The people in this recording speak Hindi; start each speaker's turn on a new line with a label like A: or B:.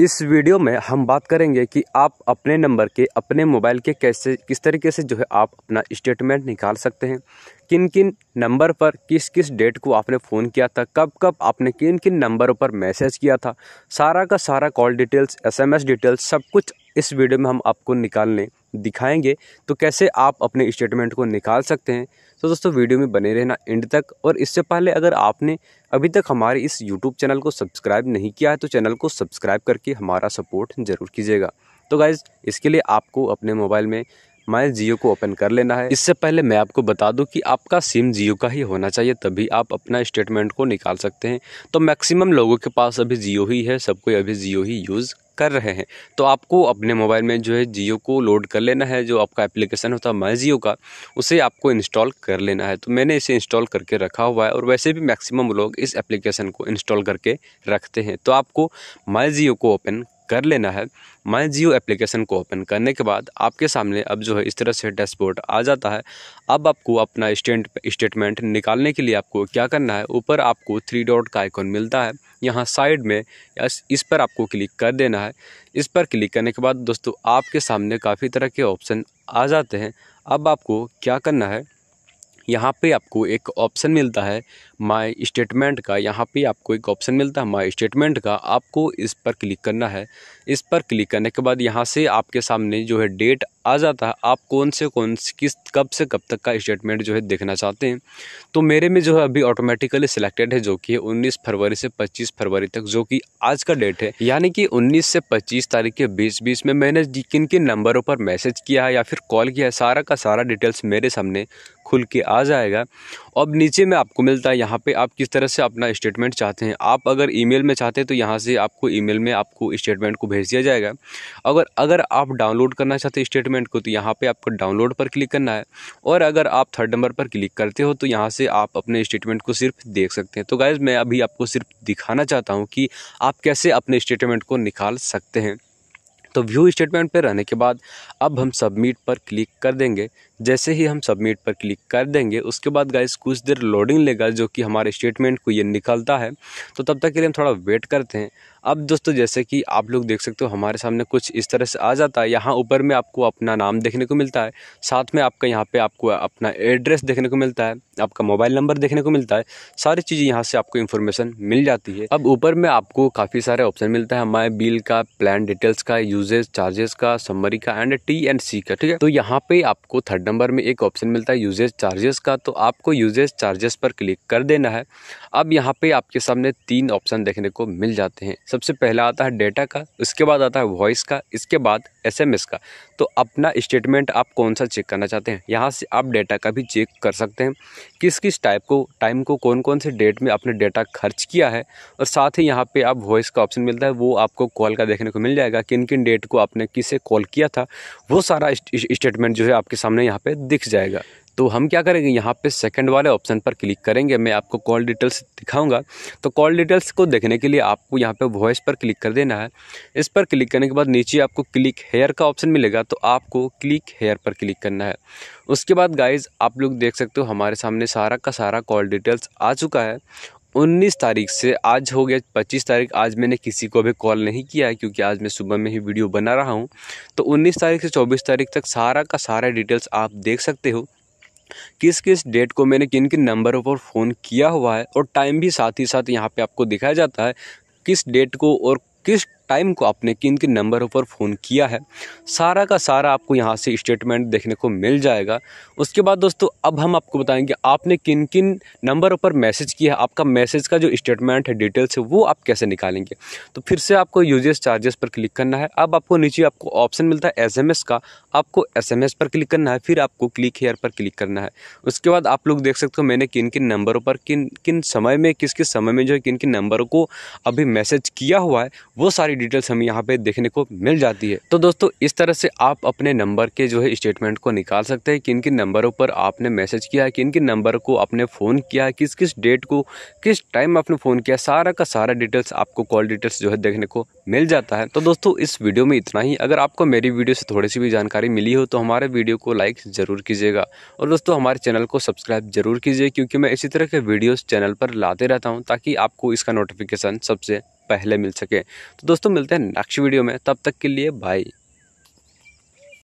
A: इस वीडियो में हम बात करेंगे कि आप अपने नंबर के अपने मोबाइल के कैसे किस तरीके से जो है आप अपना स्टेटमेंट निकाल सकते हैं किन किन नंबर पर किस किस डेट को आपने फ़ोन किया था कब कब आपने किन किन नंबरों पर मैसेज किया था सारा का सारा कॉल डिटेल्स एसएमएस डिटेल्स सब कुछ इस वीडियो में हम आपको निकालने दिखाएंगे तो कैसे आप अपने स्टेटमेंट को निकाल सकते हैं तो दोस्तों वीडियो में बने रहना एंड तक और इससे पहले अगर आपने अभी तक हमारे इस यूट्यूब चैनल को सब्सक्राइब नहीं किया है तो चैनल को सब्सक्राइब करके हमारा सपोर्ट ज़रूर कीजिएगा तो गाइज़ इसके लिए आपको अपने मोबाइल में माय जियो को ओपन कर लेना है इससे पहले मैं आपको बता दूं कि आपका सिम जियो का ही होना चाहिए तभी आप अपना स्टेटमेंट को निकाल सकते हैं तो मैक्सिमम लोगों के पास अभी जियो ही है सब कोई अभी जियो ही यूज़ कर रहे हैं तो आपको अपने मोबाइल में जो है जियो को लोड कर लेना है जो आपका एप्लीकेशन होता है माई जियो का उसे आपको इंस्टॉल कर लेना है तो मैंने इसे इंस्टॉल करके रखा हुआ है और वैसे भी मैक्सिमम लोग इस एप्लीकेशन को इंस्टॉल करके रखते हैं तो आपको माई जियो को ओपन कर लेना है माई जियो एप्लीकेशन को ओपन करने के बाद आपके सामने अब जो है इस तरह से डैशबोर्ड आ जाता है अब आपको अपना स्टेंट स्टेटमेंट निकालने के लिए आपको क्या करना है ऊपर आपको थ्री डॉट का आइकॉन मिलता है यहाँ साइड में इस पर आपको क्लिक कर देना है इस पर क्लिक करने के बाद दोस्तों आपके सामने काफ़ी तरह के ऑप्शन आ जाते हैं अब आपको क्या करना है यहाँ पे आपको एक ऑप्शन मिलता है माय स्टेटमेंट का यहाँ पे आपको एक ऑप्शन मिलता है माय स्टेटमेंट का आपको इस पर क्लिक करना है इस पर क्लिक करने के बाद यहाँ से आपके सामने जो है डेट आ जाता है आप कौन से कौन से किस कब से कब तक का स्टेटमेंट जो है देखना चाहते हैं तो मेरे में जो है अभी ऑटोमेटिकली सिलेक्टेड है जो कि है उन्नीस फरवरी से पच्चीस फरवरी तक जो कि आज का डेट है यानी कि उन्नीस से पच्चीस तारीख के बीच बीच में मैंने किन किन नंबरों पर मैसेज किया है या फिर कॉल किया है सारा का सारा डिटेल्स मेरे सामने खुल के आ जाएगा अब नीचे में आपको मिलता है यहाँ पे आप किस तरह से अपना स्टेटमेंट चाहते हैं आप अगर ईमेल में चाहते हैं तो यहाँ से आपको ईमेल में आपको स्टेटमेंट को भेज दिया जाएगा अगर अगर आप डाउनलोड करना चाहते हैं स्टेटमेंट डॉक्यूमेंट को तो यहाँ पे आपको डाउनलोड पर क्लिक करना है और अगर आप थर्ड नंबर पर क्लिक करते हो तो यहाँ से आप अपने स्टेटमेंट को सिर्फ देख सकते हैं तो गाइज़ मैं अभी आपको सिर्फ दिखाना चाहता हूँ कि आप कैसे अपने स्टेटमेंट को निकाल सकते हैं तो व्यू स्टेटमेंट पर रहने के बाद अब हम सबमिट पर क्लिक कर देंगे जैसे ही हम सबमिट पर क्लिक कर देंगे उसके बाद गाइस कुछ देर लोडिंग लेगा जो कि हमारे स्टेटमेंट को ये निकलता है तो तब तक के लिए हम थोड़ा वेट करते हैं अब दोस्तों जैसे कि आप लोग देख सकते हो हमारे सामने कुछ इस तरह से आ जाता है यहाँ ऊपर में आपको अपना नाम देखने को मिलता है साथ में आपका यहाँ पे आपको अपना एड्रेस देखने को मिलता है आपका मोबाइल नंबर देखने को मिलता है सारी चीज़ें यहाँ से आपको इन्फॉर्मेशन मिल जाती है अब ऊपर में आपको काफ़ी सारे ऑप्शन मिलता है हमारे बिल का प्लान डिटेल्स का यूजेज चार्जेस का समरी का एंड टी एंड सी का ठीक है तो यहाँ पर आपको थर्ड नंबर में एक ऑप्शन मिलता है यूजेज चार्जेस का तो आपको यूजेज चार्जेस पर क्लिक कर देना है अब यहाँ पे आपके सामने तीन ऑप्शन देखने को मिल जाते हैं सबसे पहला आता है डेटा का उसके बाद आता है वॉइस का इसके बाद एसएमएस का तो अपना स्टेटमेंट आप कौन सा चेक करना चाहते हैं यहाँ से आप डेटा का भी चेक कर सकते हैं किस किस टाइप को टाइम को कौन कौन से डेट में आपने डेटा खर्च किया है और साथ ही यहाँ पे आप वॉइस का ऑप्शन मिलता है वो आपको कॉल का देखने को मिल जाएगा किन किन डेट को आपने किसे कॉल किया था वो सारा स्टेटमेंट जो है आपके सामने यहाँ पर दिख जाएगा तो हम क्या करेंगे यहाँ पे सेकंड वाले ऑप्शन पर क्लिक करेंगे मैं आपको कॉल डिटेल्स दिखाऊंगा तो कॉल डिटेल्स को देखने के लिए आपको यहाँ पे वॉइस पर क्लिक कर देना है इस पर क्लिक करने के बाद नीचे आपको क्लिक हेयर का ऑप्शन मिलेगा तो आपको क्लिक हेयर पर क्लिक करना है उसके बाद गाइज आप लोग देख सकते हो हमारे सामने सारा का सारा कॉल डिटेल्स आ चुका है उन्नीस तारीख से आज हो गया पच्चीस तारीख आज मैंने किसी को भी कॉल नहीं किया है क्योंकि आज मैं सुबह में ही वीडियो बना रहा हूँ तो उन्नीस तारीख से चौबीस तारीख तक सारा का सारा डिटेल्स आप देख सकते हो किस किस डेट को मैंने किन किन नंबरों पर फ़ोन किया हुआ है और टाइम भी साथ ही साथ यहाँ पे आपको दिखाया जाता है किस डेट को और किस टाइम को आपने किन किन नंबरों पर फ़ोन किया है सारा का सारा आपको यहाँ से स्टेटमेंट देखने को मिल जाएगा उसके बाद दोस्तों अब हम आपको बताएंगे आपने किन किन नंबरों पर मैसेज किया है आपका मैसेज का जो स्टेटमेंट है डिटेल्स है वो आप कैसे निकालेंगे तो फिर से आपको यूजेस चार्जेस पर क्लिक करना है अब आपको नीचे आपको ऑप्शन मिलता है एस का आपको एस पर क्लिक करना है फिर आपको क्लिक हेयर पर क्लिक करना है उसके बाद आप लोग देख सकते हो मैंने किन किन नंबरों पर किन किन समय में किस किस समय में जो है किन किन नंबरों को अभी मैसेज किया हुआ है वो सारी डिटेल्स हमें यहाँ पे देखने को मिल जाती है तो दोस्तों इस तरह से आप अपने नंबर के जो है स्टेटमेंट को निकाल सकते हैं किन किन नंबरों पर आपने मैसेज किया है किन किन नंबर को आपने फ़ोन किया है किस किस डेट को किस टाइम आपने फ़ोन किया सारा का सारा डिटेल्स आपको कॉल डिटेल्स जो है देखने को मिल जाता है तो दोस्तों इस वीडियो में इतना ही अगर आपको मेरी वीडियो से थोड़ी सी भी जानकारी मिली हो तो हमारे वीडियो को लाइक ज़रूर कीजिएगा और दोस्तों हमारे चैनल को सब्सक्राइब ज़रूर कीजिए क्योंकि मैं इसी तरह के वीडियोस चैनल पर लाते रहता हूं ताकि आपको इसका नोटिफिकेशन सबसे पहले मिल सके तो दोस्तों मिलते हैं नेक्स्ट वीडियो में तब तक के लिए बाई